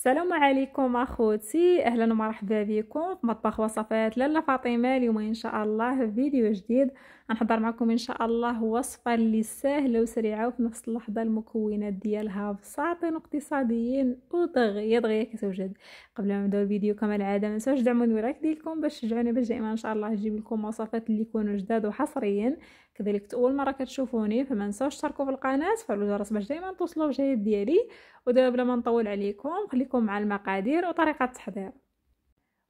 السلام عليكم اخوتي اهلا ومرحبا بكم في مطبخ وصفات لاله فاطمه اليوم ان شاء الله فيديو جديد غنحضر معكم ان شاء الله وصفه اللي سهله وسريعه وفي نفس اللحظه المكونات ديالها بساطين واقتصاديين ودغيا دغيا كتوجد قبل ما نبداو الفيديو كما العاده ما تنساوش دعموا المراك ديالكم باش تشجعوني باش دائما ان شاء الله نجيب لكم وصفات اللي يكونوا جداد وحصريا كذلك اول مره كتشوفوني فما نساوش تشتركوا في القناه فعلوا الجرس باش دائما توصلوا الجديد ديالي ودابا بلا ما نطول عليكم خليكم مع المقادير وطريقه التحضير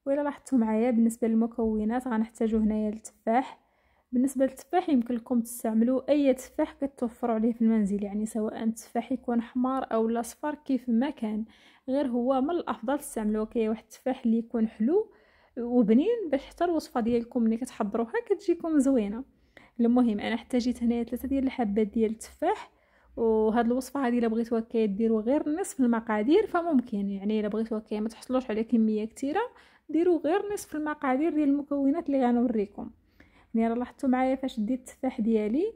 وإلا لاحظتوا معايا بالنسبه للمكونات غنحتاجو هنايا التفاح بالنسبه للتفاح يمكن لكم تستعملوا اي تفاح كتوفروا عليه في المنزل يعني سواء التفاح يكون حمار او الاصفر كيف ما كان غير هو من الافضل تستعملوا كاين واحد التفاح اللي يكون حلو وبنين باش حتى الوصفه ديالكم ملي كتحضروها كتجيكم زوينه المهم انا جيت هنايا ثلاثه ديال الحبات ديال التفاح وهاد الوصفه هذه الا بغيتوها كديروا غير نصف المقادير فممكن يعني الا بغيتوها كي ما تحصلوش على كميه كثيره ديروا غير نصف المقادير ديال المكونات اللي غنوريكم يعني راه لاحظتوا معايا فاش ديت التفاح ديالي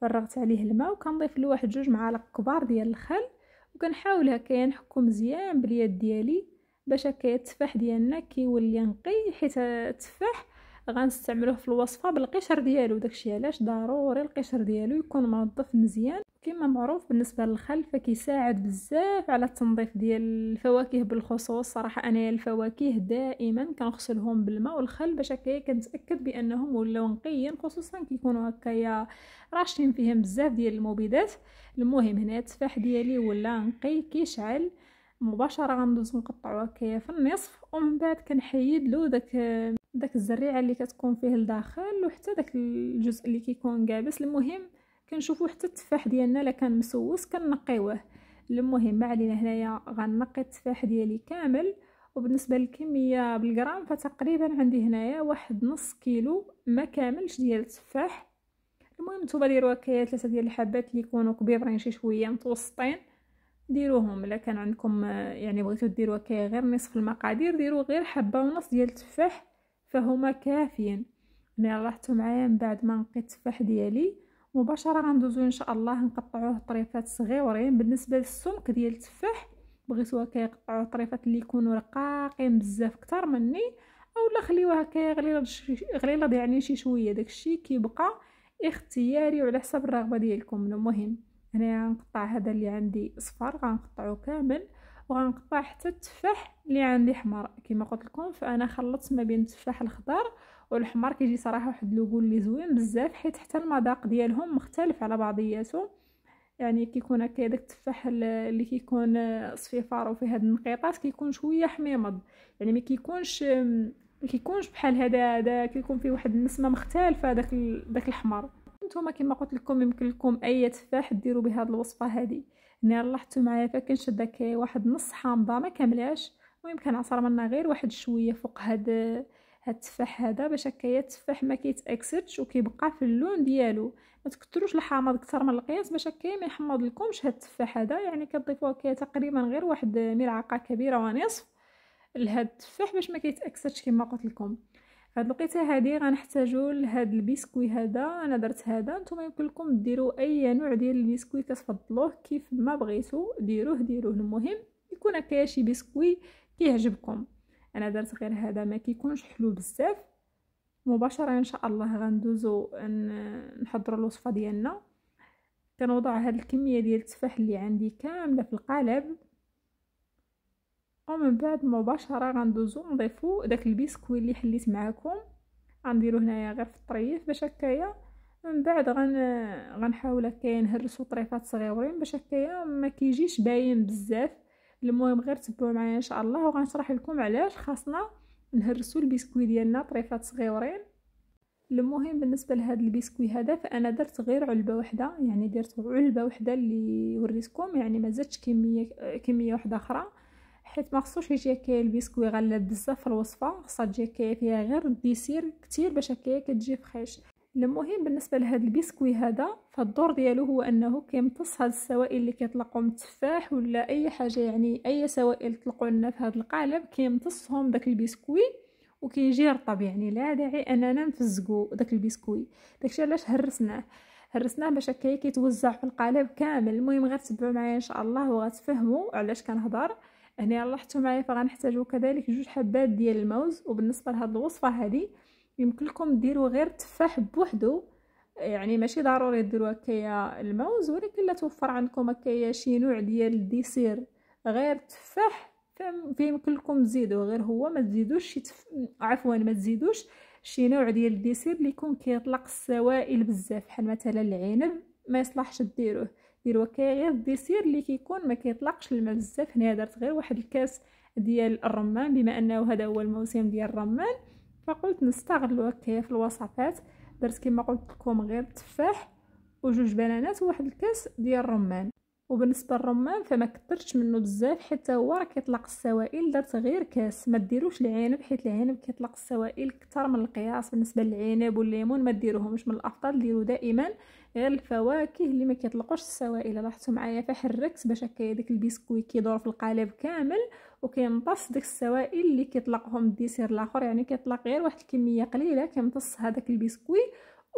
فرغت عليه الماء وكنضيف له واحد جوج معالق كبار ديال الخل وكنحاول هكايا نحكو مزيان باليد ديالي باش هكايا التفاح ديالنا كيولي نقي حيت التفاح غنستعملوه في الوصفه بالقشر ديالو داكشي علاش ضروري القشر ديالو يكون منظف مزيان كما معروف بالنسبه للخل فكيساعد بزاف على التنظيف ديال الفواكه بالخصوص صراحه انا الفواكه دائما كنغسلهم بالماء والخل باش هكايا كنتاكد بانهم ولاو نقيين خصوصا كيكونوا هكايا راشين فيهم بزاف ديال المبيدات المهم هنا التفاح ديالي ولا نقي كيشعل مباشره غندوز نقطعو هكايا في النصف ومن بعد كنحيد له داك داك الزريعه اللي كتكون فيه لداخل وحتى داك الجزء اللي كيكون كابس المهم كنشوفوا حتى التفاح ديالنا الا كان مسوس كنقيوه المهم ما علينا هنايا غنقي التفاح ديالي كامل وبالنسبه للكميه بالغرام فتقريبا عندي هنايا واحد نص كيلو ما كاملش ديال التفاح المهم نتوما ديروا كيا ثلاثه ديال الحبات اللي يكونوا كبيرين شي شويه متوسطين ديروهم الا كان عندكم يعني بغيتو ديروا كيا غير نصف المقادير ديروا غير حبه ونص ديال التفاح فهما كافيين انا لاحظتوا معايا من بعد ما نقيت التفاح ديالي مباشره غندوزو ان شاء الله نقطعوه طريفات صغيورين بالنسبه للسمك ديال التفاح بغيتو كيقطعوه طريفات اللي يكونوا رقاقين بزاف كتر مني اولا خليوها كيغلي غليظ يعني شي شويه داكشي كيبقى اختياري وعلى حسب الرغبه ديالكم المهم هنا غنقطع هذا اللي عندي اصفر غنقطعو كامل وغنقطع حتى التفاح اللي عندي حمر كما قلت لكم فانا خلطت ما بين التفاح الخضر والحمر كيجي صراحه واحد لوغو اللي زوين بزاف حيت حتى المذاق ديالهم مختلف على بعضياتهم يعني كيكون هكا داك التفاح اللي كيكون آه، صفيفار وفيه هاد النقيطات كيكون شويه حميمض يعني ما كيكونش ما كيكونش بحال هذا هذا كيكون فيه واحد النسمه مختلفه داك داك الحمر نتوما كما قلت لكم يمكن لكم اي تفاح ديروا بهاد الوصفه هذه ملي لاحظتوا معايا فكنشد داك واحد نص حامضه ما كاملاش المهم كنعصر منها غير واحد شويه فوق هاد هاد التفاح هذا باش هكايا التفاح ما كيتاكسدش وكيبقى في اللون ديالو ما تكثروش الحامض اكثر من القياس باش هكايا ما يحمض لكمش هاد التفاح هذا يعني كتضيفوا هكايا تقريبا غير واحد ملعقه كبيره ونصف لهاد التفاح باش ما كيتاكسدش كما قلت لكم هاد الوقيته هادي غنحتاجو لهاد البسكوي هذا انا درت هذا نتوما يمكن لكم ديروا اي نوع ديال البسكوي كتفضلوه كيف ما بغيتو ديروه ديروه المهم يكون هكايا شي بسكوي كيعجبكم انا درت غير هذا ما كيكونش حلو بزاف مباشره ان شاء الله غندوزو نحضروا الوصفه ديالنا كنوضع هاد الكميه ديال التفاح اللي عندي كامله في القالب ومن بعد مباشره غندوزو نضيفو داك البيسكوي اللي حليت معاكم غنديرو هنايا غير في الطريف باش هكايا من بعد غن غنحاول هكايا نهرسو طريفات صغيورين باش هكايا ما كيجيش باين بزاف المهم غير تبعوا معايا ان شاء الله وغنشرح لكم علاش خاصنا نهرسو البيسكوي ديالنا طريفات صغيورين المهم بالنسبه لهذا البيسكوي هذا فانا درت غير علبه واحده يعني درت علبه واحده اللي وريتكم يعني ما زدتش كميه كميه واحده اخرى حيت ما خصوش يجي كاين البسكوي غلاب بزاف في الوصفه خصها تجي هكا فيها غير الديسير كثير باش هكا كتجي فريش المهم بالنسبه لهذا البسكوي هذا فالدور ديالو هو انه كيمتص هاد السوائل اللي كيطلقوا من التفاح ولا اي حاجه يعني اي سوائل طلقوا لنا في هذا القالب كيمتصهم داك البسكوي وكيجي رطب يعني لا داعي اننا نفزقوا داك البسكوي داكشي علاش هرسناه هرسناه باش هكا كيتوزع في القالب كامل المهم غتبعوا معايا ان شاء الله وغتفهموا علاش كنهضر هنا لاحظتوا معايا فغنحتاجو كذلك جوج حبات ديال الموز وبالنسبه لهاد الوصفه هذه يمكن لكم ديروا غير تفاح بوحدو يعني ماشي ضروري ديروا هكايا الموز ولكن لا توفر عندكم هكايا شي نوع ديال الديسير غير تفاح فيمكن لكم تزيدوه غير هو ما تزيدوش شي تف... عفوا ما تزيدوش شي نوع ديال الديسير اللي يكون كيطلق السوائل بزاف بحال مثلا العنب ما يصلحش ديروه ديال غير الديسير اللي كيكون ما كيطلقش الماء بزاف هنا درت غير واحد الكاس ديال الرمان بما انه هذا هو الموسم ديال الرمان فقلت نستغلو هكايا في الوصفات درت كما قلت لكم غير التفاح وجوج بنانات وواحد الكاس ديال الرمان وبالنسبه للرمان فما كثرتش منه بزاف حيت هو راه كيطلق السوائل درت غير كاس ما ديروش العنب حيت العنب كيطلق السوائل اكثر من القياس بالنسبه للعنب والليمون ما ديروهمش من الافضل ديروا دائما غير الفواكه اللي ما كيطلقوش السوائل لاحظتوا معايا فحركت باش هكا داك البسكوي كيدور في القالب كامل وكيمتص ديك السوائل اللي كيطلقهم الديسير الاخر يعني كيطلق غير واحد الكميه قليله كيمتص هذاك البسكوي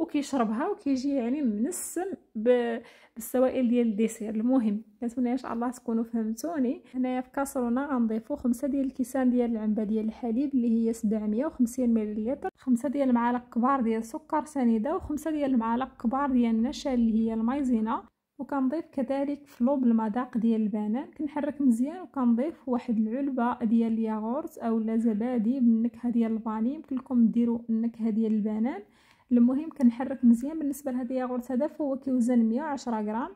وكيشربها وكيجي يعني منسم بالسوائل ديال الديسير المهم كنتمنى ان شاء الله تكونوا فهمتوني هنايا في كاسرونه غنضيفو خمسة ديال الكيسان ديال العنبه ديال الحليب اللي هي 750 مليلتر خمسة ديال المعالق كبار ديال سكر سنيده وخمسة ديال المعالق كبار ديال النشا اللي هي المايزينا وكنضيف كذلك فلوب المذاق ديال البنان كنحرك مزيان وكنضيف واحد العلبه ديال الياغورت اولا زبادي بالنكهه ديال الفاني يمكن لكم ديروا النكهه ديال البنان المهم كنحرك مزيان بالنسبه لهذا ياغورت هذا فهو كيوزن 110 غرام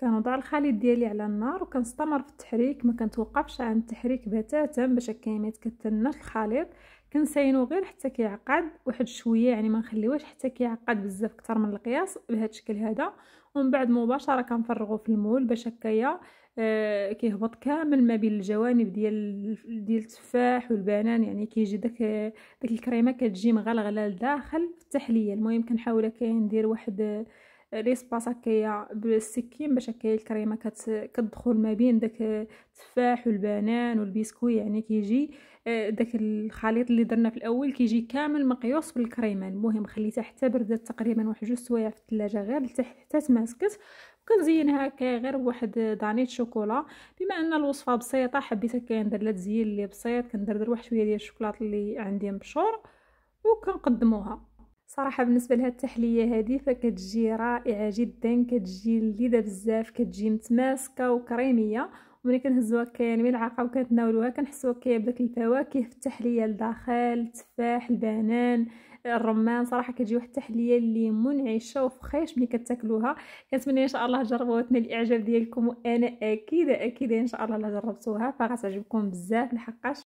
كنوضع الخليط ديالي على النار وكنستمر في التحريك ما كنتوقفش عن التحريك بتاتا باش هكا ما الخليط كنساينو غير حتى كيعقد واحد شويه يعني ما نخليوهش حتى كيعقد بزاف اكثر من القياس بهذا الشكل هذا ومن بعد مباشره كنفرغو في المول باش هكايا آه، كيهبط كامل ما بين الجوانب ديال ديال التفاح والبنان يعني كيجي داك داك الكريمه كتجي مغلغله لداخل في التحليه المهم كنحاول هكايا ندير واحد آه، ليسباس هكايا بالسكين باش هكايا الكريمه كت... كتدخل ما بين داك التفاح والبنان والبسكوي يعني كيجي آه، داك الخليط اللي درنا في الاول كيجي كامل مقيوس بالكريمه المهم خليتها حتى بردات تقريبا واحد جوج سوايع في الثلاجه غير حتى تماسكت كنزينها غير بواحد دانيت شوكولا بما ان الوصفه بسيطه حبيتها كندير لها تزيين اللي بسيط كندردر واحد شويه ديال الشوكولاط اللي عندي مبشور وكنقدموها صراحه بالنسبه لهاد التحليه هذه فكتجي رائعه جدا كتجي لذيذه بزاف كتجي متماسكه وكريميه ملي كنهزوها ملعقه وكنتناولوها كنحسو هكايا بداك الفواكه التحليه لداخل التفاح البنان الرمان صراحه كتجي واحد التحليه اللي منعشه وفخيش ملي كتاكلوها كنتمنى ان شاء الله تجربوها وتنال الاعجاب ديالكم وانا اكيده اكيده ان شاء الله لا جربتوها فغتعجبكم بزاف لحقاش